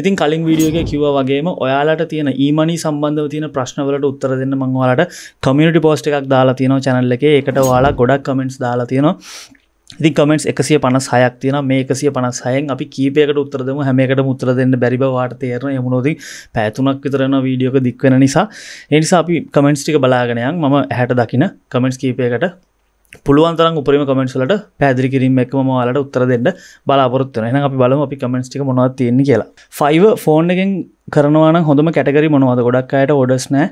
ඉතින් කලින් වීඩියෝගේ කිව වගේම ඔයාලට තියෙන ඊමනි සම්බන්ධව තියෙන ප්‍රශ්නවලට උත්තර දෙන්න මංවාලට කමියනිටි පෝස්ට එකක් දාලා තියෙනවා චැනල්ල එක එකට වාලා ගොඩක් කමෙන්ට්ස් දාලා තියෙනවා ඉති කමෙන්ට් එකසිය පනස් හයක් තියෙන මේ එකසිය පනස් හයෙන් අපි කීපයකට උත්තරදම හැමකට මුත්තර දෙන්න බැරිබ වාට තේරන යමුණෝදී පැතුනක් විතරන වීඩියෝක දික්වෙන නිසා එනිසා අපි කමෙන්ට්ස් ටික බලාගෙනයක් මම හැට දකින කමෙන්ට්ස් කීපයකට පුළුවන්තරන් උපරම කමෙන්ට්සලට පැදිරි කිරීම එක මවාලට උත්තර දෙන්න බලාපොරත්වන එන අපි බලම අපි කමෙන්ට්ටික මොවා තියෙන කියලා ෆයිව ෆෝන් එකෙන් කරනවාන හොඳම කැටගරි මොනවද ගොඩක් අයට ඔඩස් නෑ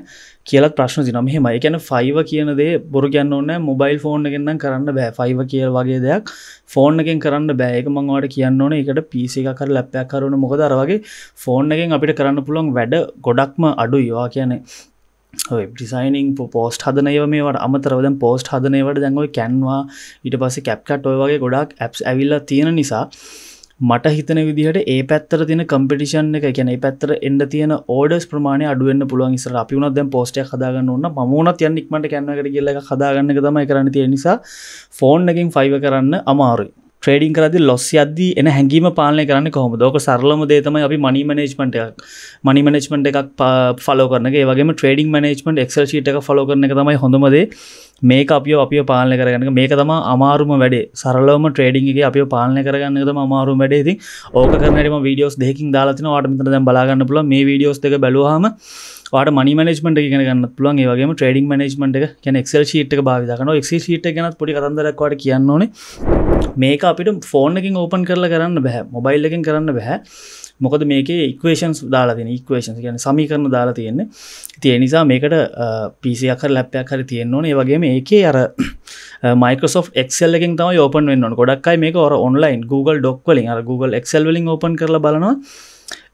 කියලත් ප්‍රශ්න සිනම හෙම එකැන ෆයිව කියනදේ බොරු කියන්න ඕන්න මොබයිල් ෆෝන් එකෙන්න්න කරන්න බෑ ෆයිව කිය වගේ දෙයක් ෆෝන් එකෙන් කරන්න බෑක මංවාට කියන්න ඕන එකට පිසි එක කර ලැප්පයක් කරුණු මොකදරවගේ ෆෝන් එකෙන් අපිට කරන්න පුළුවන් වැඩ ගොඩක්ම අඩු යවා කියන්නේ ටිසයිනිං පෝස්ට් හදනයව මේවට අමතරවද පෝස්ට් හදනයවට දැඟව කැන්වා ඊට පස්ස කැප්කට් ඔය වගේ ගොඩක් ඇප්ස් ඇවිල්ල තියෙන නිසා මට හිතන විදිහට ඒ පැත්තර තින කම්පිටිෂන් එක කියැන පැත්තර එන්න තියන ඕඩස් ප්‍රමාණ අඩුවෙන් පුළුවන් ඉසර අපිුණ දැ පෝස්ට හදාගන්න ඔන්න මෝනත් යන්නෙක්මට කැන්නකට කියල්ල හදාගන්න තමයි කරන්න තියෙන නිසා ෆෝන් එකින් ෆයිව කරන්න අමාරුයි ට්‍රේඩින් කරදි ලොස් අද්දී එන හැඟීම පාලනය කරන්න කොහොම දෝක සරලම දේතම අපි මනි මනේජ්මට එකක් මනි මනේජ්මට එකක් ෆලෝ කරන වගේ ට්‍රේඩින් මනේජ්මට එක්සල් ට එක ෆලෝ කරන තමයි හොඳමදේ මේක අපිය අපිය පාලන කරගන්න මේක තම අමාරුම වැඩේ සරලවම ට්‍රේඩින්ගේ අපිය පාලන කරගන්න තම අමාරුම වැඩේති ඕක කරනටම වීඩියෝස් දෙකින් දාලාතින වාටමිතර දැ බලාගන්න පුල මේ වීඩියෝස් එක බැලවාම ට මනි මනජමට ගෙන ගන්න පුළන් ඒගේ ට්‍රඩින් මනජමට එක ෙනෙක්සල් ීට් එක භාවිකන එක්ෂ ීට ගැන පොඩි කරදරක්වට කියන්නන මේක අපිට ෆෝර්නකින් ඕපන් කරලා කරන්න බැහ මොබයිල්ලකින් කරන්න බැහැ මොකද මේක ඉක්වේෂන්ස් දාලාතින ඉක්වේෂන් කියන සමි කරන දාලා තියෙන්නේ තිය නිසා මේකට පිසියකර ලැප්පයක් හරි තියෙන්න්න ඕන ඒවගේ ඒකේ අර මයිකෝෆ් එක්ල්ලකින් තම ෝපන් වන්න ගොඩක්යි මේක ඔර ඔන්ලයින් Google ඩොක්වලින් අර Google එක්ල් වලින් ඕපන් කරලා බලනවා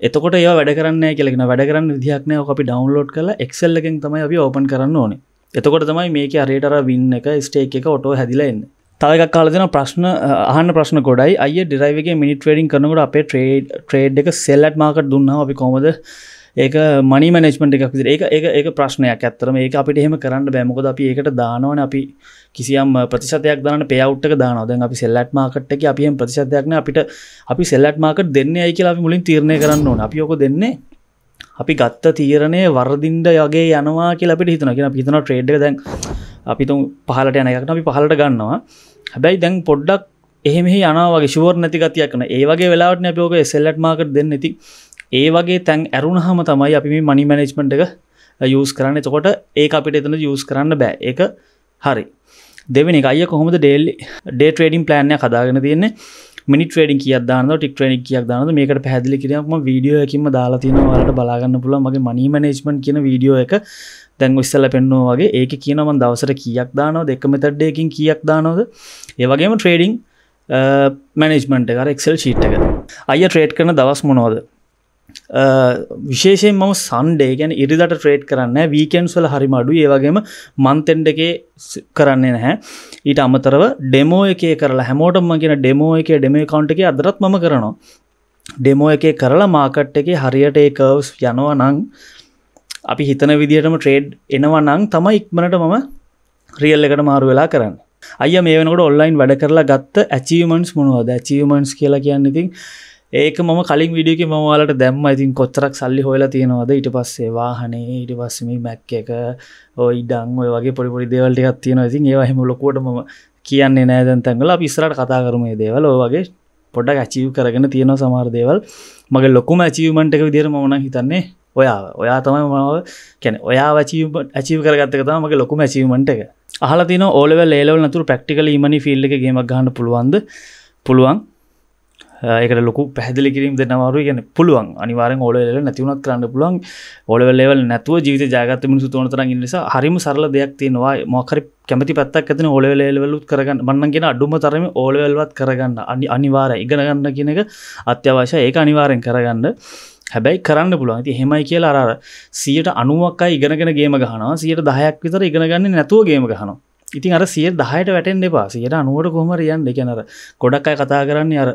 එතකොට ඒ වැඩ කරන්න කෙලෙන වැඩ කරන්න විදිහක්නය අපි ඩවන්ලෝඩ් කලා එක්ල්ලකින් තමයි අපි ඕපන් කරන්න ඕනේ එතකොට තමයි මේක අරේටර වින්න එක ස්ටේක් එක ඔටෝ හැදිලන්න තවකක් කාලදන ප්‍රශ්න අහන්න ප්‍රශ්න ගොඩයි අය ඩිරයිවගේ මිනිට වැඩින් කරනකට අපේ ට්‍රේඩ් ට්‍රේඩ් එක සෙල්ලට් මාකට දුන්නා අපි කොමද ඒක මනි මනෙස්මට එකක් ඒක ඒ ඒ ප්‍රශ්නයක් ඇත්තරම ඒක අපිට එහෙම කරන්න බෑමකොද අපි ඒකට දානවන අපි කිසියම් ප්‍රතිශතයක් දාන පයවට්ට දානවදැන් අපි සෙල්ලට් මාකට් එක අපිහම ප්‍රතිශතයක්න අපිට අපි සෙල්ලට් මාකට දෙන්න ඇයි කියලා අපි මුලින් තීරණය කරන්න ඕන අපියෝක දෙන්නේ අපි ගත්ත තීරණය වරදින්ඩ යගේ යනවා කියලා අපිට හිතන කියෙන පිතන ට්‍රේඩ් දැන් අපිතුම් පහලට යනයක්න අපි පහලට ගන්නවා හැබැයි දැන් පොඩ්ඩක් එහෙමෙහි යනාවගේ ශුවර් නැති ගතියක්න ඒවගේ වෙලාට නැපෝක සෙල්ලට් මාකට දෙන්න නැති ඒ වගේ තැන් ඇරුණහම තමයි අපි මේ මනි මැනෙජ්මට් එක යස් කරන්න එතකොට ඒ අපිට එතන යස් කරන්න බෑ එක හරි දෙවෙනි අය කොහොමද ඩේල් ඩේ ට්‍රේඩින් ප්ලෑන්ය කදාගෙන තියන්නේ මිනි ට්‍රේඩින් කිය දාන ටික් ට්‍රේඩික් කියක් දාන මේකට පැදිලි කිරීම වීඩියෝ එකම දාලා තියෙන වලට බලාගන්න පුළුව මගේ මනි මනේජ්මන් කියන වීඩියෝ එක දැන් ඉස්සල පෙන්නවා වගේ ඒක කියනමන් දවසට කියක් දානෝ දෙක මෙතඩ්ඩයකින් කියක් දානොද ඒවගේම ට්‍රේඩිං මැනෙජ්මන්ට් එකර එක්සල් ශීට් එක අය ට්‍රේඩ් කරන දවස් මොනෝද විශේෂෙන් මම සන්ඩේ ගැන ඉරිදට ට්‍රේඩ් කරන්න වීකන්ස්වල හරිමඩු ඒවගේම මන්තෙන්ඩ එකේ කරන්නේ නැහැ ඊට අමතරව ඩෙමෝ එක කරලා හැමෝටම කියෙන ඩෙමෝ එක ඩෙමේ කවන්් එක අදරත් ම කරනවා ඩෙමෝ එක කරලා මාකට් එක හරියට ඒකවස් යනවා නං අපි හිතන විදිටම ට්‍රේඩ් එනවනං තමයි ඉක්මනට මම රියල් එකට මාරු වෙලා කරන්න අය මේ වෙනකට ඔන්ලයින් වැඩ කරලා ගත්ත ඇචීමන්ස් මොනවද ඇචීමන්ස් කියලා කියන්න ඉතින් ඒක ම කලින් විඩියක මවාලට දැම්ම ඉතින් කොච්චරක් සල්ලි හොලා තියෙනවද ඉට පස්සේ වාහනේ ඉට පස්සම මැක් එක ඉඩං ඔය වගේ පොඩිපොඩි දේවල්ටිකක් තියෙන ඉතින් ඒවාහෙම ලොකෝටම කියන්නේ නෑදැන් තැන්ගල පිස්රට කතා කරමේ දේවල් ඔයගේ පොඩක් ඇචීව් කරගෙන තියෙන සමාර්දේවල් මගේ ලොකුම ඇචීවමන්ට එක විදිර මන හිතන්නේ ඔයා ඔයා තමයි මව කැන ඔයා චීව කරගත්තක තමගේ ලොකුම ඇචීමට එක අහලා තින ඕලවල් ඒලවල් නතුර ප්‍රක්ටිකල මනි ෆිල්ල එක ගේමක් ගහන්න පුළුවන්ද පුළුවන් ඒකට ලොකු පැදිලි කිරීම දෙනවරු ගැන පුළුවන් අනිවාරෙන් ඕලෙල නැතිවුණත් කරන්න පුළුවන් ඕලවල්ලවල් නැතුව ජීවිත ජාගත මිනිසු තෝනතර නිසා හරිම සරල දෙයක් තියෙනවා මොකරි කැමති පත්තක් ඇතින ඕලවලේලවලුත් කරගන්න බන්නගෙන අඩුම තරම ඕලවල්වත් කරගන්න අනි අනිවාර ඉගෙනගන්න කියනක අත්‍යවශ්‍ය ඒක අනිවාරෙන් කරගන්න හැබැයි කරන්න පුළුවන් ති හෙමයි කියලා අර සියට අනුවක්කයි ඉගෙනගෙන ගේම ගහනවා සියට දහයක් විතර ඉගෙනගන්න නැතුව ගේම ගහනවා ඉතින් අර සිය දහයට වැටෙන් එපා සියට අනුවට කොහමරියන් දෙකනර ගොඩක් අය කතා කරන්නේ අර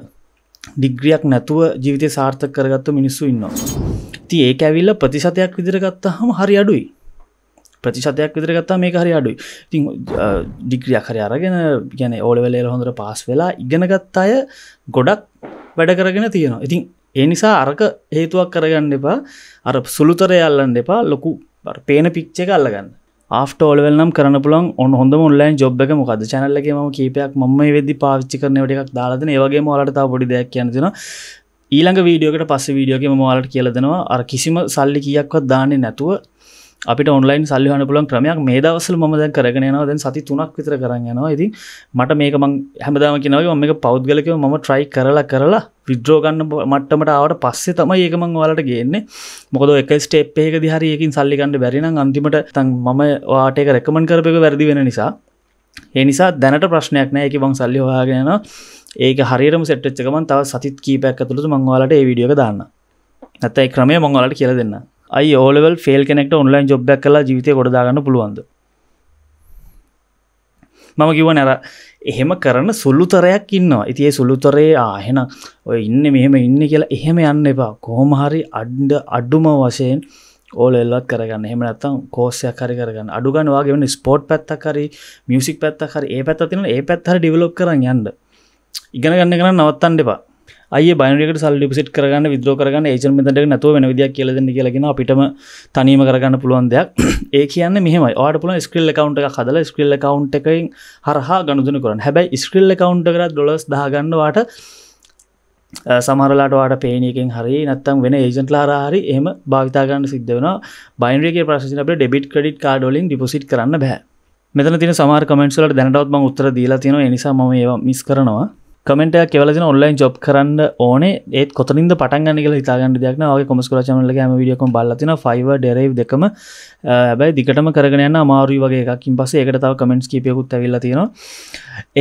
ඩිග්‍රියක් නැතුව ජීවිතය සාර්ථක කරගත්ත මිනිස්සු ඉන්නවා ති ඒක ඇවිල්ල ප්‍රතිශතයක් විදිරගත්තා හම හරි අඩුයි ප්‍රතිශතයක් විදිරගත්තා මේ හරි අඩුයි ති ඩිග්‍රියක් හරි අරගෙන ගැන ඕලවෙලේල හොඳර පස් වෙලා ඉගෙනගත් අය ගොඩක් වැඩ කරගෙන තියෙනවා ඉතින් ඒ නිසා අරක හේතුවක් කරගන්න එපා අර සුළුතරය අල්ලන්න එපා ලොකු පේන පික්්ච එක අල්ලගන්න ආෆටෝල්වල් නම් කරන පුළන් ඔන්න හොඳ ඔන්ලයින් ජොබ් එක මොකද චැනල්ලගේ ම කීපයක් ම වෙදදි පාච්චි කරන ට එකක් දාලාදන ඒවගේ මලට පොඩි දෙයක් කියනතින ඊළඟ වීඩියෝකට පස්ස වීඩියෝගේ මවාලට කියලදෙනවා අර කිසිම සල්ලි කියක්වත් දාන්නේ නැතුව අපිට ඔන්ලයින් සල්ලිහන පුලන් ක්‍රමයක් මේ දවසල ම දැන් කරගෙනවා දැන් සති තුනක් විතර කරන්නවා ඇති මට මේක මං හැමදාම කිනව මේක පෞද්ගලකව ම ට්‍රයි කරලා කරලා විද්‍රෝගන්න මට්ටමට ආවට පස්සේ තම ඒකමං වලට ගේන්නේ මොකද එක ස්ටේප් ඒක දිහරියකින් සල්ලිකන්න බැරිනම් අන්තිමට තන් ම වාටක රැකමන් කරපක වැරදි වෙන නිසා ඒ නිසා දැනට ප්‍රශ්නයක් නෑ එක බං සල්ලි හයාගෙන ඒක හරිරම සෙට්ච්චකමන් තව සතිත් කීපැක් ඇතුළතු මංවාලට ඒ විඩියක දාන්න ඇතයි ක්‍රමය මංවලට කියල දෙන්න අයි ඕලෙවල් ෆෙල් කෙනෙක් ඔන්ලයින් ජොබ්බැක් කලා ජීවිතය ගොඩදාගන්න පුළුවන්ද මම කිව නැර එහෙම කරන සුල්ලුතරයක් ඉන්නවා ඉතියේ සුල්ලුතරේ ආහෙන ඔය ඉන්න මෙහෙම ඉන්න කියලා එහෙම යන්න එපා කෝමහරි අඩ්ඩ අඩුම වශයෙන් ඕලෙල්ලත් කරගන්න එහෙම නත්තම් කෝසයක් හරි කරගන්න අඩුගන්නවාගේෙන ස්පෝට් පැත්තකරි මියසික් පැත්තකරි ඒ පැත්තින ඒ පැත්හර ඩිවලොප් කරන්න යන්න ඉගෙනගන්න කරන්න නවත්තන්න එපා අය බනකට සල් ිපිට කරගන්න විදරෝ කරගන්න ඒචන් මෙතට නැතුව වෙන විදියක් කියලදන්න කියලගෙන අපිටම තනීම කරගන්න පුළුවන් දෙයක් ඒ කියන්න මෙහම ආට පුල ස්කල් කවන්ට එක හදල ස්කල් කවන්් එකයින් හරහා ගණුදන කරන්න හැබයි ස්කල් කවන්් කර ොලස් දාගන්නවාට සමරලාටවාට පේනයකින් හරි නත්තම් වෙන ඒජන්ටලා හරි එම භාවිතාගන්න සිද්ධ වන බයින්රගේ ප්‍රශන අප ඩෙබිට කඩිට කාඩොලින් ඩිපසිට් කරන්න බෑ මෙතන තින සමාර කමෙන්ට්සලට දැනටවත්ම උත්තර දීලා තියෙන නිසා ම මිස් කරනවා කමෙන්ට කෙවලෙන ඔන්ලයින් ජොබ් කරන්න ඕනේ ඒත් කොතින්ද පටන්ගන්න කියලා හිතාගන්න දෙයක්න ඔය කොමස් කරචමල ම විඩියක බලතින ෆයිව ඩෙරයි දෙකම ඇබැයි දිකටම කරගෙනන්න අමාරුයි වගේ එකකින් පස එකට තව කමෙන්ට්ස් කීපයකුත් ඇවිල්ල තියෙන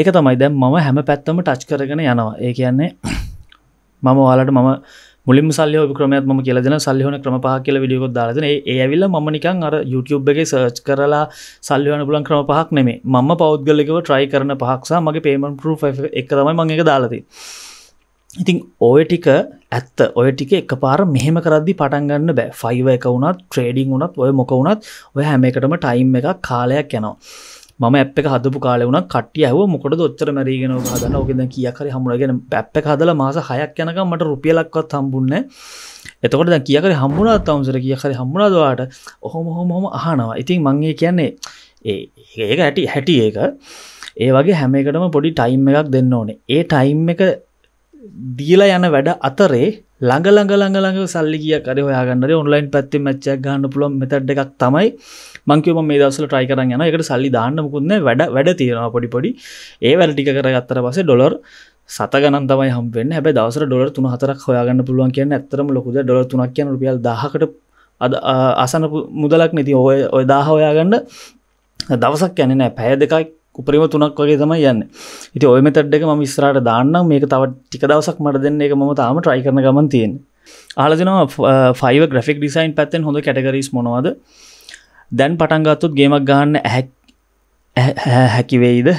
ඒක තමයි දැන් මම හැම පැත්තම ටච් කරගෙන යනවා ඒ කියන්නේ මම ඔයාලට මම මුලින් සල්ලය ක්‍රමයත් ම කියලදන සල්ලිහන ක්‍රම පහ කියල විඩියකොත් දාලන ඒ ඇවිල්ල ම නිකන් අර YouTube එක සර්ච් කරලා සල්ලිවන පුලන් ක්‍රම පහක් නෙමේ මම පෞද්ගලකව ට්‍රයි කරන පහක්සා මගේ පේමන් පර් එක තමයි මං එක දාලති ඉතින් ඔය ටික ඇත්ත ඔය ටික එක පාර මෙහෙම කරදදි පටන්ගන්න බෑ ෆයිව එක වුණත් ට්‍රේඩිං වුණත් ඔය මොක වුණත් ඔය හැම එකටම ටයිම් එක කාලයක් යනවා ම අප හදපු කාලවන කටිය හව මොකට ොච්චර මැරීගෙන හදන්න ඕකෙද කියකර හමුණගෙන පැප්ප හදල මාස හයක් යනක මට රුපියලක්වත් හම්බුන්න එතකොට කියකර හම්බුණා තවන්සර කියකර හම්බුණදවාට ඔහොම හොමොම අහනවා ඉතින් මංගේ කියන්නේ ඒක ඇටි හැටි ඒක ඒ වගේ හැමකටම පොඩි ටයිම් එකක් දෙන්න ඕනේ ඒ ටයිම් එක දීලා යන වැඩ අතරේ ළඟ ළඟ ළඟ ළඟ සල්ලි කිය කර හයාගන්නර ඔන්ලයින් පැත්ති මච්චක් ගන්න පුලොන් මෙතට් එකක් තමයි මංකව මේ දවසල ට්‍රයි කරන්න යන එකට සල්ලි දාන්නමකුන්න වැඩ වැඩ තියෙනවා පොඩිපොඩි ඒ වැඩ ටික කරගත්තර පස ඩොර් සතගන තමයි හම්ෙන් හැබ දවස ඩොර් තුන හතරක් හොයාගන්න පුළුවන් කියන්න ඇතරම ලොකුද ඩොර් තුනක් කියන රුපියල් දහකට අද අසන මුදලක් නැති ඔය ඔය දාහ හොයාගන්න දවසක් යන්නේ නෑ පැය දෙකයි කුපරීම තුනක් වගේ තම යන්න ඉති ඔය මෙතට්ඩක ම ස්රට දාන්නම් මේක තවත් ටික දවසක් මට දෙන්න එක ම තාම ට්‍රයි කරන ගමන් තියෙන් ආලදන ෆයිව ග්‍රෆික් ඩිසයින් පැත්තෙන් හොඳ කැටගරීස් මොනවාද දැන් පටන්ගත්තුත් ගේමක් ගහන්න හැකිවෙයිද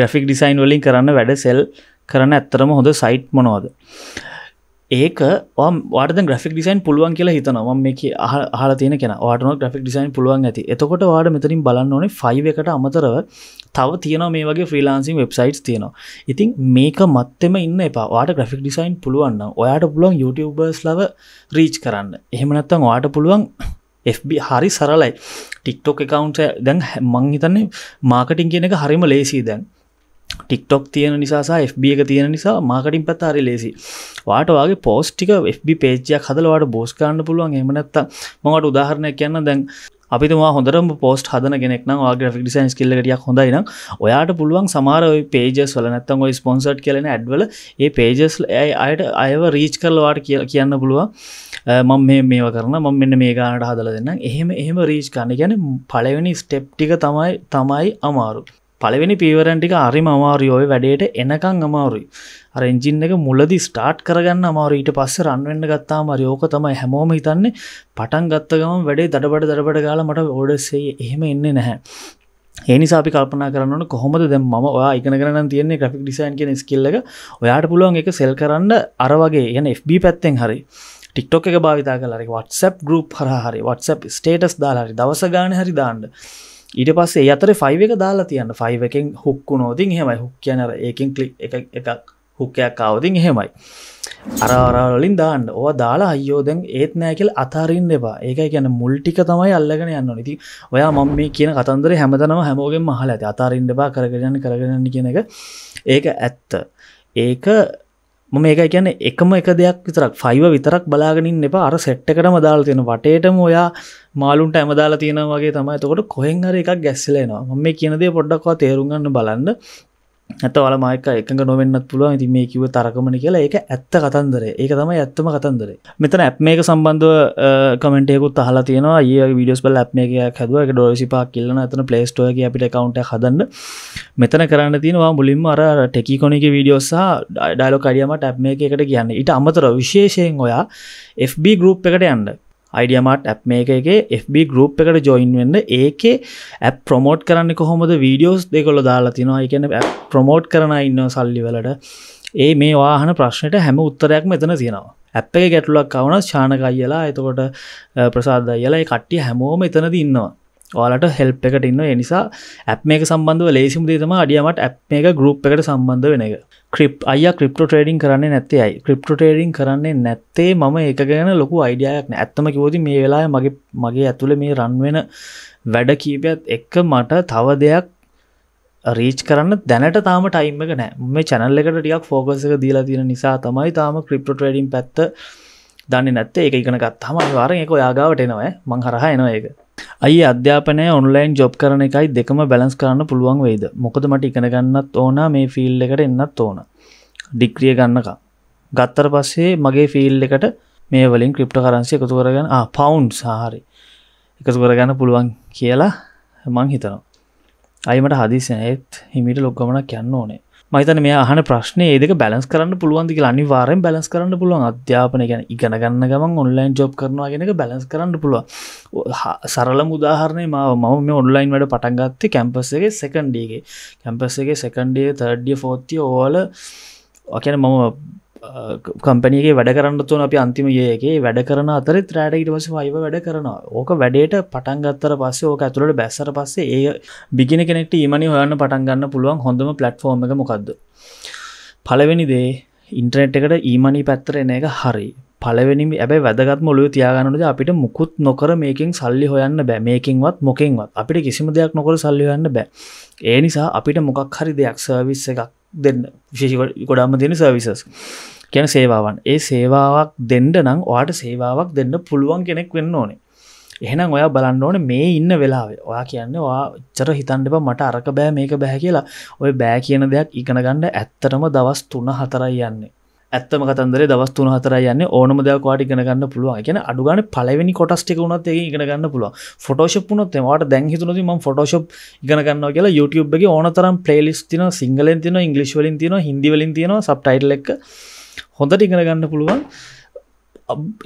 ග්‍රෆික් ඩිසයින් වලින් කරන්න වැඩ සෙල් කරන ඇත්තරම හොඳ සයිට් මොනවාද ඒක වාට ග්‍රික් ිසයින් පුළුවන් කියලා හිතනවා මේක හල තියෙන කෙන වාටන ග්‍රික් ිසයින් පුළුවන් ඇති එතකොට වාට මෙතරින් බලන්න ඕනේ ෆයිව එකට අමතරව තව තියෙන මේ වගේ ්‍රීලාන්සින් වෙබ්සයිට් තියෙනවා ඉතින් මේක මත්තෙම ඉන්න එපා වාට ග්‍රික් ිසයින් පුළුවන්න ඔයාට පුළුවන් YouTubeබර්ස් ලව රීච් කරන්න එහෙමනත්තම් වාට පුළුවන් FB හරි සරලයි ටික්ටොක් එකකවන්ට දැන් මංහිතන්නේ මාකටින් කියන එක හරිම ලේසි දැන් ටික්ටොක් තියෙන නිසා FB එක තියෙන නිසා මාකටින් පත්තාරි ලේසි වාට වගේ පෝස්්ටික FB පේජයක් හදලවාට බෝස් කරන්න පුළුවන් එමනත්ත මට උදාහරණයක් කියන්න දැන් අපිතුවා හොඳරම පෝස්ට හදන ගෙනෙක් වා ග්‍රික් ිසයින්ස් කෙල්ලටියක් හොඳයින ඔයාට පුළුවන් සමාර පේජස් වල නැත්තන් ඔයි ස්පොන්සට් කලන ඇඩ්වල ඒ පේජස් ඇයි අයට අයව රීච් කරලවාට කිය කියන්න පුළුවන් මම මේ මේව කරන ම මෙන්න මේ ගානට හදල දෙන්න එහෙම එහෙම රීච් කන්න ගැන පලවෙනි ස්ටෙප් ටික තමයි තමයි අමාරු පලවෙනි පීවරන්ටික අරිම අමාරියෝය වැඩේට එනකං අමාරුයි අර එන්ජින් එක මුලදි ස්ටාට් කරගන්න අමාරු ඊට පස්ස රන්වෙන්න ගත්තා මරියෝක තමයි හැමෝම හිතන්නේ පටන් ගත්ත ගම වැඩේ දඩබඩ දඩබඩ ගාල මට ඕඩසේ එහෙම එන්නේ නැහැ ඒනිසාපි කල්පනා කරන්න කොහොමද දැ ම වා ඉගෙනගරන්න තියන්නේ ග්‍රෆික් ඩිසයින් කියෙන ස්කිල්ලක ඔයාට පුළුවන් එක සෙල් කරන්න අර වගේ යන FB පැත්තෙන් හරි ටික්ටොක් එක භාවිතා කලරි WhatsApp ගරුප් හරහරි WhatsApp ස්ටේටස් දාලාරි දවස ගාන හරි දාන්න ඊට පස්සේ අතර ෆයිව එක දාලා තියන්න ෆයිව එකෙන් හුක්කු නෝතින් හෙමයි හුක් කියනර ඒකින් කලි එකක් හුක්කයක් කාවතින් එහෙමයි අරවරවලින් දාන්න ඕ දාලා අයෝදැන් ඒත් නෑකල් අතාරන්න එබා ඒක ගැන මුල්ටික තමයි අල්ලගෙන යන්න නති ඔයා මම මේ කියන කතන්දර හැමතනම හැමෝගෙන් මහල ඇති අතාරන්න බා කරගරන්න කරගන්න කියන එක ඒක ඇත්ත ඒක මම ඒක කියන එකම එක දෙයක් විතරක් ෆයිව විතරක් බලාගෙනින් එප අර සෙට්ටකටම දාලා තියෙන වටේටම ඔයා මාලුන්ට ඇමදාලා තියෙන වගේ තමයි තකොට කොහෙන් හර එකක් ගැස්සලේනවා මම මේ කියනදේ පොඩ්ඩක්වා තේරුම්ගන්න බලන්න ඇත වලමයක එකක නොවෙන්නත් පුළුව ඉති මේ කිව තරකමන කියලා ඒක ඇත්ත කතන්දර ඒක තමයි ඇත්තම කතන්දරේ මෙතන ඇප් මේක සම්බන්ධව කමෙන්ටයකුත් අහලා තියෙනවා ඒ විඩියස් පල ඇප් මේක හැදුව එක ඩොසිපා කියල්ලන ඇතන පලේස්ටෝක අපිට කවුන්ට හදන්න මෙතන කරන්න තියෙනවා මුලින්ම අර ටෙකිකොනික වීඩියෝසා ඩයිලෝ කඩියමට ඇප් මේ එකට කියන්න ඉට අමතර විශේෂයෙන් ඔයා FB ගරුප් එකට යන්න අයිඩියමට ඇ් මේක එක FB ගරුප් එකට ජොයින් වෙන්න ඒක ඇ් ප්‍රමෝට් කරන්න කොහොමද වීඩියෝස් දෙකොල දාලා තිනවා එකන ප්‍රමෝට් කරන ඉන්න සල්ලි වලට ඒ මේ වාහන ප්‍රශ්නයට හැම උත්තරයක් මෙතන තියෙනවා ඇප් එක ගැටලුවක් කවන ශානකයියලා එතකොට ප්‍රසාද අයලා කට්ටිය හැමෝම එතනද ඉන්නවා ඔයාලට හෙල්ප් එකට ඉන්න එනිසා ඇප් මේක සම්බන්ධව ලේසිම දේතම අඩියමට ඇප් මේක ගරුප් එකට සම්බන්ධ වෙන එක ක්‍රිප් අය ක්‍රිප්ට ටේඩින් කරන්න නැත්තේ අයි ක්‍රිප්ට ටේඩින් කරන්නේ නැත්තේ මම එක ගැන ලොකු අයිඩියයක්න ඇත්තම කිවෝති මේ වෙලා මගේ මගේ ඇතුළ මේ රන්වෙන වැඩ කීපයත් එක්ක මට තව දෙයක් රීච් කරන්න දැනට තාම ටයිම එක නෑ මේ චැනල් එකට ටියක් ෆෝකසක දීලා තියෙන නිසා තමයි තාම ක්‍රිප්ට ටේඩින් පැත්ත දන්න නැත්තේ එක ඉගෙන ගත්තම වාරෙක යාගාවට එනවා මං හරහ එනවා ඒක අයි අධ්‍යාපනය ඔන්ලයින් ජොබ් කරන එකයි දෙකම බැලස් කරන්න පුළුවන් වෙයිද මොකද මට ඉගෙනගන්නත් ඕන මේ ෆිල් එකට එන්නත් ඕන ඩික්්‍රිය ගන්නකා ගත්තර පස්සේ මගේ ෆිල් එකට මේ වලින් ක්‍රිප්ට කරන්සි එකතු කරගන්න පවන්් සාහරි එකතු කරගන්න පුළුවන් කියලා මං හිතනවා අයිමට හදිසිනයත් හිමිට ලොක්ගමනක් යන්න ඕනේ මතන මේ අහන ප්‍රශ්නය දෙක බැලස් කරන්න පුළුවන්දි කියලා අනිවාරෙන් බැලස් කරන්න පුළුවන් අධ්‍යාපන ගැන ඉගෙන ගන්න ගමන් ඔන්ලයින් ජොබ් කරනවා ගෙනක බැලස් කරන්න පුළුව සරල මුදාහරණය ම මම මේ ඔන්ලයින් වැඩ පටන්ගත්ත කැම්පස්සගේ සකන්ඩියගේ කැම්පස්සගේ සකන්ඩිය තඩිය ෆෝත්තිය ඕල කියන මම කම්පනගේ වැඩ කරන්නතුන් අපි අන්තිම ඒගේ වැඩ කරන අතර ත්‍රෑඩ ඉට පස වයිව වැඩ කරනවා ඕක වැඩේට පටන්ගත්තර පස්සේ ඕක ඇතුළට බැස්සර පස්සේ ඒ බිගෙන කෙනෙක්ට ඉමනි හොයන්න පටන්ගන්න පුළුවන් හොඳම පලට්ෆෝර්ම එක මොකක්ද පලවෙනි දේ ඉන්ට්‍රනෙට් එකට ඊමනි පැත්තර එන එක හරි පලවෙනි ඇබයි වැදගත් මොලු තියාගන්නට අපිට මුකුත් නොකර මේකින් සල්ලි හොයන්න බෑ මේකින්වත් මොකින්වත් අපිට කිසිම දෙයක් නොකර සල්ලියන්න බෑ ඒ නිසා අපිට මොකක් හරි දෙයක් සර්විස් එකක් දෙන්න විශේෂි ගොඩාම දෙන සවිසස් කියන සේවාවන් ඒ සේවාවක් දෙන්ඩ නම් ඔයාට සේවාවක් දෙන්න පුළුවන් කෙනෙක් වෙන්න ඕනේ එහෙනම් ඔයා බලන්න ඕන මේ ඉන්න වෙලාවේ ඔයා කියන්න වා චර හිතන්ඩබ මට අරක බෑ මේක බැහැ කියලා ඔය බෑ කියන දෙයක් ඉගෙන ගණඩ ඇත්තටම දවස් තුන හතරයි යන්නේ ඇත්තම කතන්දර දවස් තුන හතර යන්න ඕනම දවාට ඉගෙනගන්න පුළුවන් ගැන අඩුගන පලවෙනි කොටස්ටික වුණත් ඒ ඉගෙනගන්න පුළුව ෆොටෝශප්පුනොත් එමට දැන් හිතුනති ම ෆොටෝශප් ඉගෙනගන්න කියලා YouTubeුගේ ඕනතරම් පලේලිස් තින සිංහලෙන් තින ඉංගලිස් වලින් තින හිදිවලින් තියෙන සබ්ටයිටල එක් හොඳට ඉගෙනගන්න පුළුවන්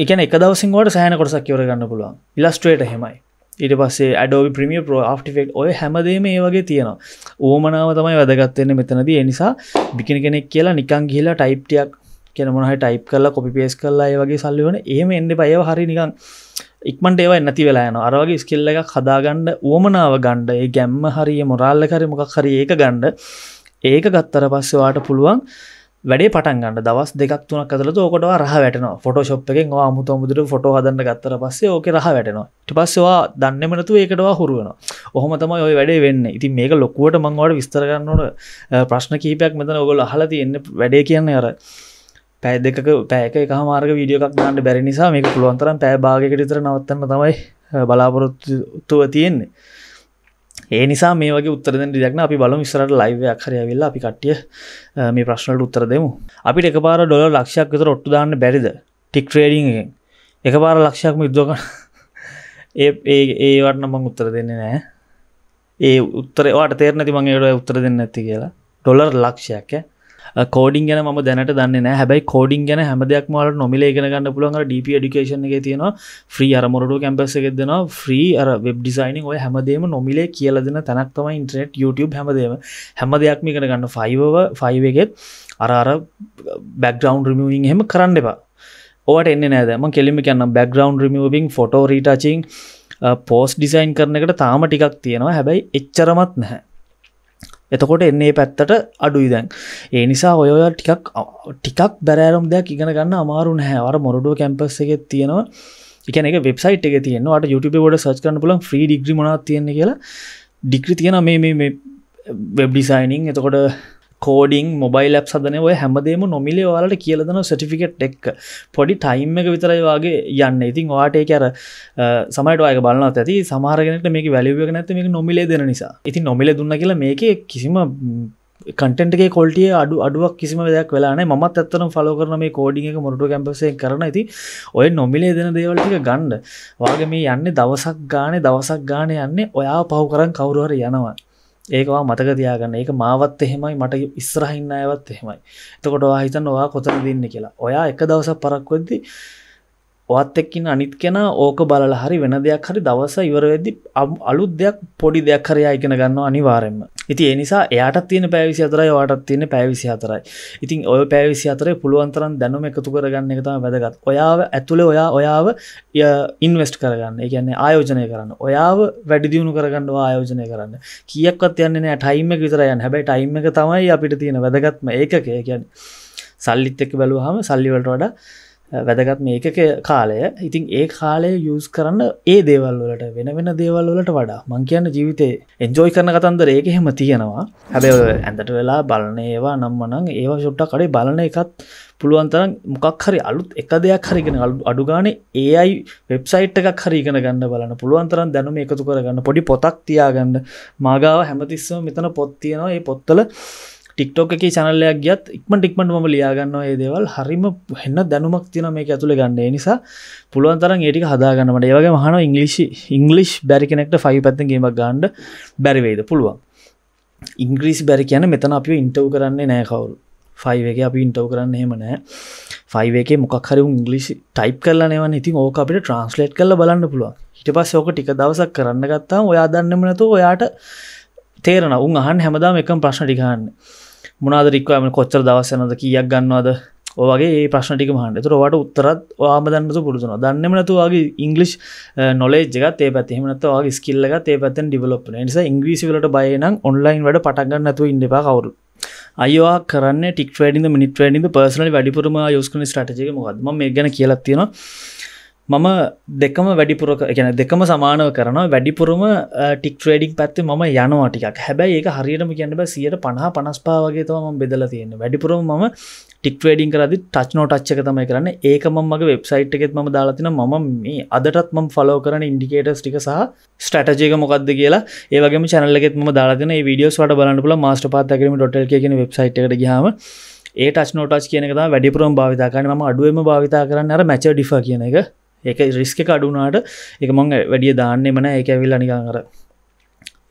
එකන එක දවසිංවට සෑන කොටසක් කියවරගන්න පුළුවන් ඉලස්ට්‍රේට හෙමයි ඉට පස්සේ අඩෝි ප්‍රමිය ප්‍රෝ ආ්ටිෆෙක් ඔය හැමදේම ඒ වගේ තියෙනවා ඕමනාව තමයි වැදගත්වෙන්න මෙතනද එනිසා බිකින කෙනෙක් කියලා නිකං කියලා ටයිප්ටියක් කියන මොනහ ටයිප් කරලා කොපි පේස් කරලා ඒ වගේ සල්ලි වන ඒම එන්ඩ පයව හරි නිකං ඉක්මට ඒව නැති වෙලාන අරවගේ ස්කිල්ල එක කදාගණ්ඩ ඕමනාව ගණ්ඩ ඒ ගැම්ම හරිය මොරල්ල කරි මොකක් හරි ඒක ගණ්ඩ ඒක ගත්තර පස්සවාට පුළුවන් වැඩේ පටන් ගන්න දවස් දෙක් තුන කතල ෝකට රහ වැටන ොට ශප් එකෙන් මුත මුදුර ොට හදන්න ගත්තර පස්සේ ඕක රහ වැටනවා ට පස්සවා දන්නමනතු ඒකටවා හුරුවන ඔහොම තමයි ඔය වැඩේ වෙන්න ඉති මේක ලොකුවට මංවාට විස්තරගන්නට ප්‍රශ්න කීපයක් මෙතන ඔගොල හලති එන්න වැඩේ කියන්නේ අර පැය දෙක පැක එක මාර්ග විඩියක් නාට බැරි නිසා මේක පුළුවන්තරම් පෑ භාගකට විතර නවත්තන්න තමයි බලාපොරොත්තුව තියෙන්නේ ඒ නිසා මේ වගේ උත්තරද දෙයක්න අපි බලු විස්සරට ලයිවයක් හරයවෙල්ලා අපි කට්ටිය මේ ප්‍රශ්නට උත්තර දෙමු අපිට එක පාර ඩොල ලක්ෂයක් විතර ඔට්ටු දාන්න බැරිද ටික් ට්‍රේඩිගෙන් එක පාර ලක්ෂයක්ම යුද්ධක ඒ ඒවටන මං උත්තර දෙන්නේ නෑ ඒ උත්තරවාට තේරනති මංගේට උත්තර දෙන්න ඇති කියලා ඩොලර් ලක්ෂයක් කෝඩින් ගැන ම දැනට දන්න හැබයි කෝඩින් ගැන හැමදයක් මල නොමිලේගෙන ගන්න පුළන් ඩප ඩිකේශන එක තියෙන ්‍රී අරමොරට කැම්පස එකක් දෙෙන ්‍රී අර වෙබ් ඩිසයිනින් ඔය හැමදේම නොමිලේ කියල දෙන තැනක් තම ඉන්ටනෙට් YouTube හැමදේම හැම දෙයක්ම ඉගෙන ගන්න ෆයිව ෆයිවගෙත් අරර බැක්ග්‍රවන්් රිමියවින් හෙම කරන්න එපා ඕට එන්න නෑදම කෙලිම කියන්න බැක්ග්‍රවන්් රිමියවින් ෆොටෝ රීටචිං පෝස් ඩිසයින් කරන එකට තාම ටිකක් තියෙනවා හැබැයි එච්චරමත් නැහැ එතකොට එන්නේ පැත්තට අඩුයි දැන් ඒ නිසා ඔය ටිකක් ටිකක් බැරෑරුම් දෙයක් ඉගෙන ගන්න අමාරුන් හැවර මොරඩුව කැම්පස් එක තියෙනවා එකන එක වෙබ්සයිට් එක තියෙනවාට YouTube ොඩ සච් කරන පුලන් ්‍රී ඩිග්‍රි මනා තියෙන කියලා ඩික්‍රි තියෙන මේ මේ වෙබ් ඩිසයිනිං එතකොට කෝඩින් මොබයිල් ලබ් සදන ඔය හැමදේම නොමිලේ වාලට කියලදන සටිෆිකට් එක් පොඩි ටයිම් එක විතරයි වගේ යන්න ඉතින් වාට ඒ අර සමට අය බලන්න ඇති සමාරගෙනට මේක වැලිුවක් නැත මේ නොමිලේ දෙන නිසා ඉතින් නොමිල දුන්න කියලා මේක කිසිම කටන්ටගේ කොල්ටිය අඩු අඩුවක් කිසිම දෙයක් වෙලාන මත් අත්තන ෆලෝ කරන මේ කෝඩිග මොටු කැම්පසේ කරන ඇති ඔය නොමිලේ දෙන දේවල්ටික ගණ්ඩ වගේ මේ යන්නේ දවසක් ගානේ දවසක් ගානය යන්නේ ඔයා පහු කරන් කවුරුහර යනවා ඒකවා මතක තියාගන්න ඒක මාවත් එහෙමයි මට ඉස්රහින්න ඇවත් එහෙමයි එතකොට වා හිතන්න ඔයා කොතන දින්න කියලා ඔයා එක දවසක් පරක්වෙද්දි ඔත් එක්කින් අනිත් කෙන ඕක බලලා හරි වෙන දෙයක් හරි දවස ඉවරවෙදි අලුත් දෙයක් පොඩි දෙයක් හරයා ඉගෙන ගන්න අනිවාරෙන්ම ඉති එනිසා එයාට තියෙන පැවිසි අතරයි වාටත් තියෙන පැවිසි අතරයි ඉතින් ඔය පැවිසි අතරේ පුළුවන්තරන් දැනුම එකතු කරගන්න එකතම වැදගත් ඔයාව ඇතුළේ ඔයා ඔයාව ඉන්වස්ට කරගන්න කියන්නේ ආයෝජනය කරන්න ඔයාව වැඩිදිියුණු කරගන්න ආයෝජනය කරන්න කියක්වත් යන්නේ නෑ ටයිම විතරයන් හැබැයි ටයිම් එක තමයි අපිට තියෙන වැදගත්ම ඒකකය කියන්නේ සල්ලිත් එක්ක බැලුවහම සල්ලිවලට වඩා වැදගත් මේක කාලය ඉතින් ඒ කාලය යස් කරන්න ඒ දේවල් වලට වෙන වෙන දේවල් වලට වඩා මං කියන්න ජීවිතේ එන්ජෝයි කරන කතන්දර ඒක හෙම තියෙනවා හැබැ ඇඳට වෙලා බලන ඒවා නම්මනං ඒවා ශුට්ට කඩේ බලන එකත් පුළුවන්තරම් මොකක් හරි අලුත් එක දෙයක් හරිගෙන අඩුගාන ඒයි වෙබ්සයිට් එකක් හරිගෙන ගන්න බලන්න පුළුවන්තරම් දැනුම එකතු කරගන්න පොඩි පොතක් තියාගන්න මාගාව හැමතිස්සම මෙතන පොත්තියනවා ඒ පොත්තල ටික්ටෝක එක චනල්ලයක් ගත් ඉක්ම ටික්මට ම ලියාගන්න ඒදේවල් හරිම හන්න දැනුමක් තින මේ ඇතුළ ගන්න නිසා පුළුවන්තරන් ඒටික හදාගන්නට ඒවගේ මහන ඉංගලිසි ඉංගලිස් බැරි කෙනෙක්ට ෆයි පැත්තගේීමක් ගණ්ඩ බැරිවේද පුළුවන් ඉංග්‍රීස් බැරි කියන මෙතන අපි ඉන්ටව් කරන්නේ නෑකවුල් ෆයිව එක අපි ඉන්ටව් කරන්න හෙම නෑ ෆයිවේකේ මොක් හරි ඉංගලිසි ටයිප් කරලා නවන් ඉතින් ඕක අපිට ට්‍රන්ස්ලේට් කරල බලන්න පුළුව හිට පස් ඕක ටික දවසක් කරන්න ගත්තා ඔයා දන්නම නැතු ඔයාට තේරන උන් අහන් හැමදාම එකම් ප්‍රශ්න ටිකාන්නේ මොනාද රික්වාම කොච්චර දවසනද කියක් ගන්නවාද ඔගේ ප්‍රශ්නටික මහන්තතුර වට උත්තරත් වාම දන්නතු පුරතුන දන්නම නතුවාගේ ඉංගලි් නොලේජ්ගත් eh, ඒ පැතිහමනත්වාගේ ස්කිල්ලගත් ඒ පැතන් ඩිවලොප්න නිසා ඉංග්‍රීසිවලට බයනම් ඔන්ලයින් වැඩ පටගන්න නැතු ඉන්නපා කවරු අයවා කරන්න ටික් වැඩිද මිනිට වැඩිද පර්සනල් වැඩිපුරම යස්කන ටජක මොදම මේ ගැන කියලත්තියෙනවා මම දෙකම වැඩිපුර ගැන දෙකම සමානව කරන වැඩිපුරම ටික් ්‍රේඩික් පැත්ති ම යනවා ටිකක් හැබැයි ඒ හරියටම කියන්නබ සියට පණහ පනස්පා වගේ තම බෙදල තියෙන වැඩිපුරම ම ටික් ්‍රේඩින් කරදි ටච් නෝ ටච්චක තමයි කරන්න ඒක මගේ වෙබ්සයිට් එකෙත් ම දාලාතින ම මේ අදටත් මම ෆලෝ කරන ඉන්ඩිකේටස් ටික සහ ස්ටටජයක මොකක්ද කියලා ඒවගේ චැනල්ලෙත් ම දාලාන විඩියෝස් වට බලන්නපුල මස්ට පාත්තකරීම ඩොටල් කියන වෙබ්සයිට් එකට ගහාම ඒ ටස් නෝටස් කියනක වැඩිපුරම් භාවිතාකරන ම අඩුවම භාවිතා කරන්න අර මැච ඩිෆ කියන එක ඒක රිස්ක කඩුනාට එක මොං වැඩිය දාන්න මන එක ඇවිල් අනිකාර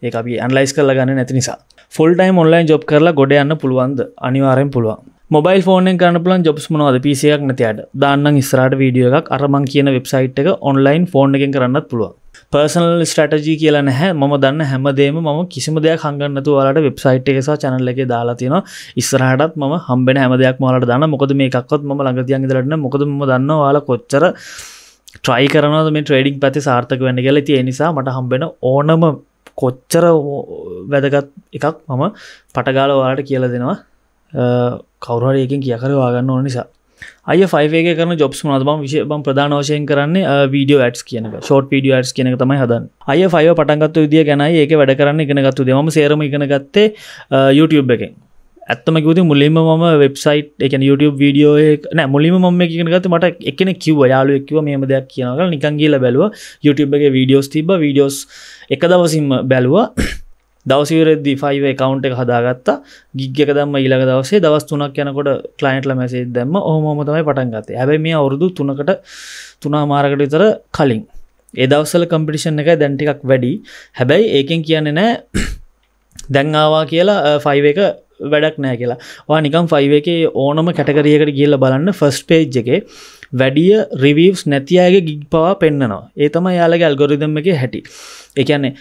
ඒ අපි අන්ලයිස් කරලා ගන්න නැති නිසා ෆොල්ටයිම් ඔන්ලයින් ජොබ් කරලා ගොඩ යන්න පුළුවන්ද අනිවාරෙන් පුළුවන් මොබයිල් ෆෝනෙන් කරන්න පුලන් ජොබ්ස් මනවාද පිසියක් නැතියට දාන්න ස්රාට වීඩියෝ එකක් අරමං කියන වෙබ්සයිට් එක ඔන්ලයින් ෆෝන් එකෙන් කරන්නත් පුළුවන් පර්සනල් ස්ටටජී කියලා නැහැ ම දන්න හැමදේම ම කිසිම දෙයක් හඟන්නතු වලට වෙබ්සයිට් එකෙස චැනල්ල එක දාලා තියෙන ඉස්රහටත් ම හම්බෙන හැමදයක් මලට දන්න මොකද මේ එකක්වත් ම ළඟතියන් දරන්න මොකද ම දන්න වාල කොච්චර ට්‍රයි කරනද මේ ට්‍රේඩිං පැති සාර්ථක වන්න කියල තිය නිසා මට හම්බෙන ඕනම කොච්චර වැදගත් එකක් මම පටගාල වාට කියල දෙනවා කවරහයකින් කියකරවාගන්න ඕන නිසා අය ෆයිවේක කරන ජොබ් නාද බම් විශෂ බම් ප්‍රධානෝශයෙන් කරන්නේ වීඩියෝ ඇට් කියන ෂෝට් වීඩියෝ ඇට් කියන තමයි හදන් අය ෆයිව පටන්ගත්තු විදිිය ගැනයි ඒක වැඩ කරන්න එකනගත්තු දෙම සේරම ඉගෙන ගත්තේ YouTube එකෙන් ඇත්තමකති මුලින්ම ම වෙබ්සයිට් එක YouTube වීඩියෝ නෑ මුලිම ම එකනගත මට එකන කිව් යාලු එක්ව මේම දෙයක් කියනක නිකන් කියල බැලුව YouTube එක වීඩියෝස් තිබ වීඩියෝස් එක දවසිම බැලුව දවසිවරද ෆයිව කවන්් එක හදාගත්තා ගිග්ගක දම්ම ඊලක දවසේ දවස් තුනක් යනකොට කලයින්ට්ල මැසේ දැම්ම හොම තමයි පටන් ගත ඇබයි මේ අවුරදු තුනකට තුනා මාරකට විතර කලින් ඒ දවසල කම්පිටිෂන් එක දැන්ටිකක් වැඩි හැබැයි ඒකෙන් කියන්නේ නෑ දැන්ආවා කියලා ෆයිව එක වැඩක් නෑ කියලා වා නිකම් ෆයිව එක ඕනම කැටකරියකට කියල්ල බලන්න ෆස් පේජ් එක වැඩිය රිවීස් නැති අයගේ ගිග් පවා පෙන්න්නනවා ඒ තම යාලගේ ඇල්ගොරිදම් එක හැටි එකන්නේ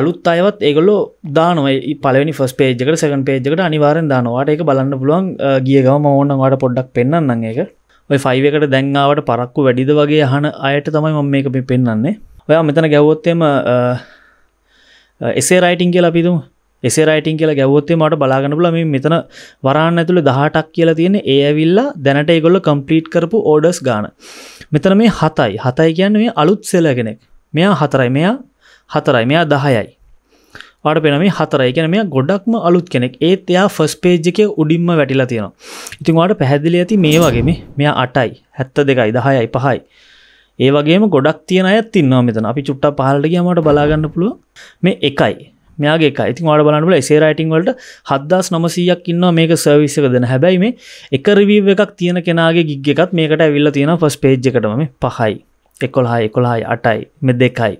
අලුත් අයවත් ඒගොලො දානොයි පලනි ෆස් පේජකට සකන් පේජකට අනිවාරෙන් දානවාට එක බලන්න පුළුවන් ගිය ගම ඕන්නවාට පොඩ්ඩක් පෙන්න්න එක ඔයි ෆයිවකට දැන්ආවට පරක්කු වැඩිද වගේ හන අයට තමයි මම මේක පෙන්න්නන්නේ ඔයා මෙතන ගැවොත්තෙම එසේ රයිටිං කියලා අපිතුම එසේ රයිටන් කියලා ගැවොත්තේ මට බලාගනපුල මේ මෙතන වරන්න ඇතුළ දහටක් කියලා තියෙන ඒ ඇවිල්ලා දැනට ඒගොල්ල කම්පලීට් කරපු ඕඩස් ගාන මෙතන මේ හතයි හතයි කියන්න මේ අලුත් සෙල කෙනෙක් මෙයා හතරයි මෙයා හතරයි මෙයා දහයයි ට පෙනම හතරයි කියන මේ ගොඩක්ම අලුත් කෙනෙක් ඒත් එයා ෆස් පේජ්ජක උඩින්ම වැටිලා තියෙනවා ඉතින්වාට පැහැදිලි ඇති මේ වගේම මෙයා අටයි හැත්ත දෙකයි දහයයි පහයි ඒ වගේම ගොඩක් තියෙන අයත් ඉන්නවා මෙතන අපි චුට්ට පහල්ට කියමට බලාගන්න පුළුව මේ එකයි මෙයාගේ අයිති වාඩ බලන්නල එසේ රයිටං වලට හදදාස් නමසීයක් ඉන්න මේක සර්විස්සක දෙන හැබැයි මේ එක රිවීව එකක් තියෙන කෙනගේ ගිග් එකත් මේකට ඇවිල්ල තියෙන ෆස් පේජ්ජකටම පහයි එකොල්හා එකොළහයි අටයි මෙ දෙකයි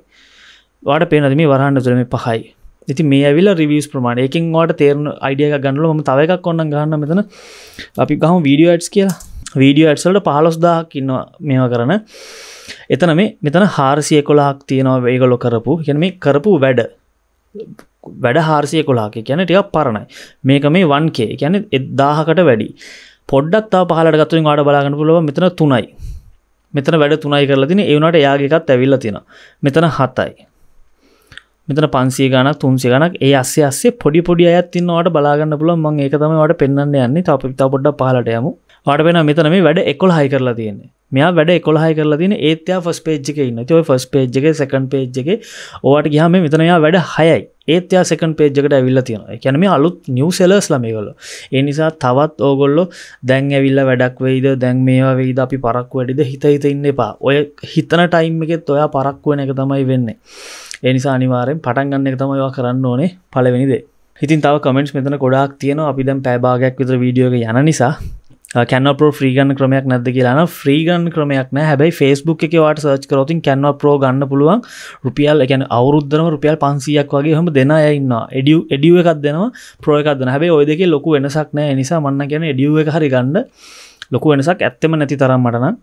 වාට පේනද මේ වරහන්න තුරම පහයි ඉති මේ ඇවිල රිවස් ප්‍රමාණ එකින් වාට තේරන අයිඩියක ගන්නල ම තවයක් කොන්න ගන්න මෙතන අපි ගහම වීඩියෝ ඇඩ්ස් කියලා වීඩියෝ ඇඩ්සල්ට පහලොස්දාක් ඉන්නවා මේව කරන එතන මේ මෙතන හාරසිය කොලාක් තියෙනවා වේගලො කරපු ගැන මේ කරපු වැඩ වැඩ හාරසිය කොලාක කියන ටියක් පරණයි මේක මේ වන්කේ කියන එදදාහකට වැඩි පොඩ්ඩක්තා පහලට ගත්තුන් අඩ බලාගන්න පුළුව මෙතන තුනයි මෙතන වැඩ තුනයි කරලා තින ඒවුණට යාගේකත් ඇවිල්ල තින මෙතන හතයි මෙතන පන්සේ ගනක් තුන්සේ ගනක් ඒ අස්සේ අස්සේ පොඩි පොඩි අයත් ඉන්නවාට බලාගන්න පුළුවන් මං ඒක තමයි වට පෙන්න්න යන්නේ තාපිතා පොඩ්ඩ පාලට යමු මට පෙන මෙතන මේ වැඩ එකොල් හයි කරලා තියන්නේ මෙයා වැඩ එකොළහයි කරලා තින ඒත්යා ෆස් පේජ්ක ඉන්න තොයි ෆස් පේජ් එක සකන් පේජ් එක ඕට ගහම මෙතනයා වැඩ හයයි ඒත්යා සකන් පේජ්කට ඇවිල්ල තියෙන කැනම අලුත් නිියව සෙලස් ලමකොල ඒ නිසා තවත් ඕගොල්ලො දැන් ඇවිල්ල වැඩක් වෙයිද දැන් මේවා වෙයිද අපි පරක් වැඩිද හිත හිත ඉන්න එපා ඔය හිතන ටයිම් එකෙත් ඔයා පරක් වෙන එක තමයි වෙන්න ඒනිසා අනිවාරෙන් පටන් ගන්න එක තමයිවා කරන්න ඕනේ පලවෙනිදේ ඉතින් තව කමෙන්ට් මෙතන ගොඩක් තියෙන අපි දැම් පෑභාගයක් විතර වීඩියෝක යන නිසා කැනපරෝ uh, ්‍රීගන්න ක්‍රමයක් නැද කියලාන ්‍රීගන් ක්‍රමයක් නෑ හැබයි ෆස්බුක් එකවාට සර්ච් කරතින් කැන්ව ප්‍රෝ ගන්න පුළුවන් රුපියල් එකන අවුද්ධන රුපියල් පන්සියක් වගේ හම දෙෙන යන්න එඩිය එඩිය එකක් දෙනවා ප්‍රෝයකක්දන හැබේ ඔයදක ලොකු වෙනසක් නෑ නිසා මන්න ගැන එඩිය එක හරි ගන්න ලොකු වෙනසක් ඇත්තම නැති තරම් මටන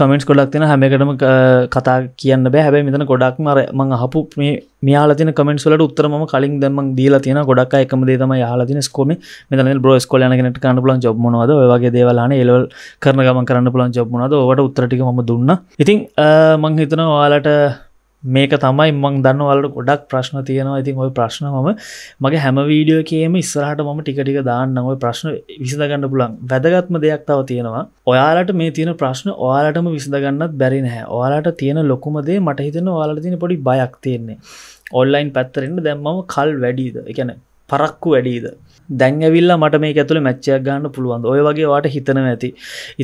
කමෙන්ට්ස් කොඩක් තින හැමකටම කතා කියන්න බෑ හැබැ මෙතන ගොඩක් මර මං හපු මේ යාලතින කමෙන්ට්සලට උත්තරම කලින් දම දීලා තියෙන ගොඩක් එකම දේතම යාලතින ස්කෝම මෙතන බ්‍රෝස් කොල නගෙනට කන්න පුලන් ජොබ්මනවාද වගේ දේවලාන එලවල් කරන ගම කරන්න පුලන් ජොබ්මනද ඔවට උත්තරටික ම දුන්න ඉතින් මං හිතන වාලට මේක තමයි මං දන්න වලට ගොඩක් ප්‍රශ්න තියෙනවා ඉතින් ඔය ප්‍රශ්න ම මගේ හැම වීඩියෝ කියම ඉස්සරහට ම ටිකටික දාන්න ඔය ප්‍රශ්න විසඳගන්න පුලන් වැදගත්ම දෙයක් තව තියෙනවා ඔයාලට මේ තියෙන ප්‍රශ්න ඔයාලටම විසඳගන්නත් බැරි නැහැ ඔයාලට තියෙන ලොකුමදේ මට හිතන ඔයාලට තින පොඩි බයක් තියෙන්නේ ඔන්ලයින් පැත්තරෙන්ට දැම්මම කල් වැඩීද එකන පරක්කු වැඩීද දැන් ඇවිල්ලා මට මේ ඇතුළ මැච්චයක් ගන්න පුළුවන් ඔය වගේ වාට හිතනව ඇති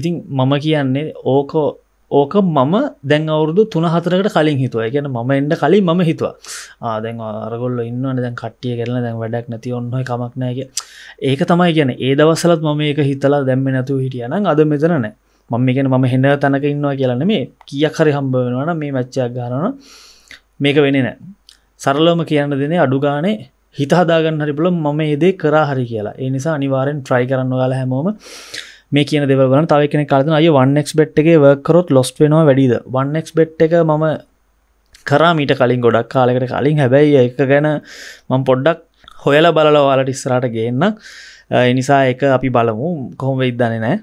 ඉතින් මම කියන්නේ ඕකෝ ඕක මම දැන් අවුරදු තුන හතරකට කලින් හිතුව ගැන ම එන්ඩ කලින් ම හිතුවා ආදැන් අරගොල්ල ඉන්නවන දැන් කට්ටිය කරන දැන් වැඩක් නැති ඔන්නයි කමක් නෑගේ ඒක තමයි ගැන ඒ දවසලත් මම ඒක හිතලා දැම්ම නැතු හිටියන අද මෙතනනෑ මම ගැන ම හෙන්න තැනක ඉන්නවා කියලන මේ කියක් හරි හම්බවෙනවන මේ මච්චයක් ගානන මේක වෙන නෑ සරලම කියන්න දෙනේ අඩුගානේ හිතහදාගන්න හරිපුල මම ඒදේ කරා හරි කියලා ඒ නිසා අනිවාරෙන් ට්‍රයි කරන්න ගල හැමෝම මේ කියන දෙවලන තව කෙන කරන අය වන්නෙක් බෙට් එක වර්කරොත් ලොස්ට වෙනවා වැඩිද වන්නෙක් බෙට් එක මම කරා මීට කලින් ගොඩක් කාලෙකට කලින් හැබැයි එක ගැන මම පොඩ්ඩක් හොයල බලලවාලට ඉස්සරට ගේන්න එනිසා එක අපි බලමු කොහොම ඉදන්නේ නෑ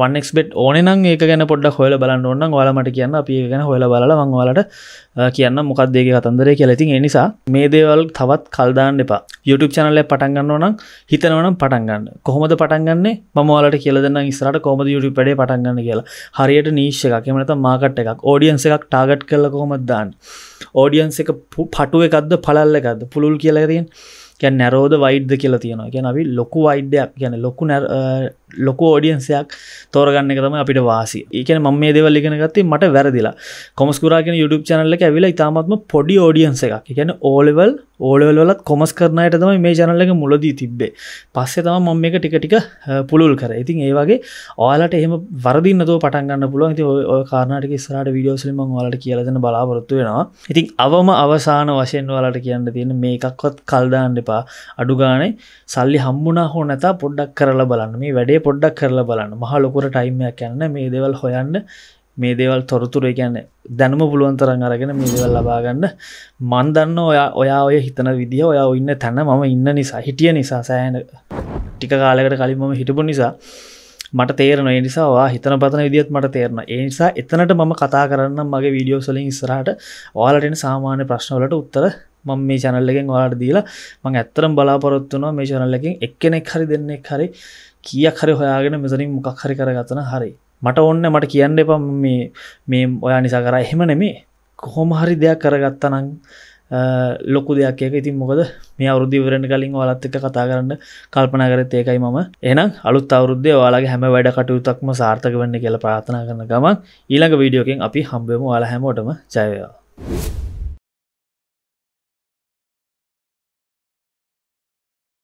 වන්නෙක්ස්බෙට් ඕනනම් ඒක ගැන පොඩ හොල බලන්න ඔන්න වාලමට කියන්න අපි ගැන හොල බලවන් වලට කියන්න මොකක්දේ කතන්දරය කියලතින් එනිසා මේ දේවල් තවත් කල්දාන්න එපා YouTube චනල්ල පටන්ගන්න ඕනම් හිතනවනම් පටන්ගන්න කොහොමද පටන්ගන්න මවාලට කියලදන්න ස්රට කොමද YouTube පඩේ පටන්ගන්න කියලා හරියට නීශ් එකක් එමනත මාකට් එකක් ෝඩියන්ස එකක් ටාගට් කල කොමදදාන්න ඕඩියන්ස එක පටුව එකක්ද පලල්ල එකක්ද පුළුල් කියලතින් කැ නැරෝද වයිඩ්ද කියලා තියෙනවා ගැනවි ලොකු වයිඩ්ඩයක් ගැන ලොකු නැර ලොක ෝඩියන්සයක් තෝරගන්න එකතම අපිට වාසි ඒකන ම මේ දෙවල් ඉගෙන ගත්ති මට වැරදිලා කොමස්කුරාගෙන YouTube චනල්ල ඇවිලා ඉතාමත්ම පොඩි ෝඩියන්ස එකක් එකන ඕලෙවල් ඕලවලත් කොමස් කරනයට තම මේ ජනල්ල එක මුලදී තිබ්බේ පස්සේ තම මම එක ටික ටික පුළුල් කර ඉතින් ඒවාගේ ඕලට එහම වරදින්නතු පටන්ගන්න පුළුවන් ති කාරණටක ස්රට විඩියෝසලම වලට කියලදන බලාපොරොත්තු වෙනවා ඉතින් අවම අවසාන වශයෙන් වලට කියන්න තියෙන මේකක්වත් කල්දාන්න එපා අඩුගානේ සල්ලි හම්බුණා හෝ නැතා පොඩ්ඩක් කරලා බලන්න මේ වැඩේ වැඩේ පොඩ්ඩක් කරලා බලන්න මහ ලොකර ටයිම්මයක් යන්න මේ දෙවල් හොයන්න මේ දේවල් තොරතුර ගැන දැනම පුළුවන් තරන් අරගෙන මේ දේවල් ලබාගන්න මන් දන්න ඔයා ඔයා ඔය හිතන විදිිය ඔයා ඉන්න තැන මම ඉන්න නිසා හිටිය නිසා සෑහන ටික කාලකට කලින් මම හිටපු නිසා මට තේරන නිසා හිතන පතන විදිත් මට තේරන ඒ නිසා එතනට මම කතා කරන්න මගේ වීඩියෝ සොලින් ඉස්රට ඔයාලටෙන සාමාන්‍ය ප්‍රශ්නවලට උත්තර මම මේ චනල්ලකින් වාට දීලා මං ඇත්තරම් බලාපොරොත්තුනවා මේ චනල්ලකින් එක්කෙනෙක් හරි දෙන්නෙක් හරි කියක් හරි හොයාගෙන මෙසරින් මොකක් හරි කරගතන හරි මට ඔන්න මට කියන්න එප මේ මේ ඔයා නිසා කරා එහෙම නෙමේ කොහොම හරි දෙයක් කරගත්තනං ලොකු දෙයක් එක ඉතින් මොකද මේ අවුද්ධිවරණ කලින් ඔලත් එක කතා කරන්න කල්පනා කරත් ඒකයි මම එනම් අලුත් අවුද්ධය ඔයාලගේ හැම වැඩ කටයුත්තක්ම සාර්ථක වන්න කියලා ප්‍රාථනා කරන ගමන් ඊළඟ වීඩියෝකින් අපි හම්බෙම යාලා හැමෝටම ජයවා.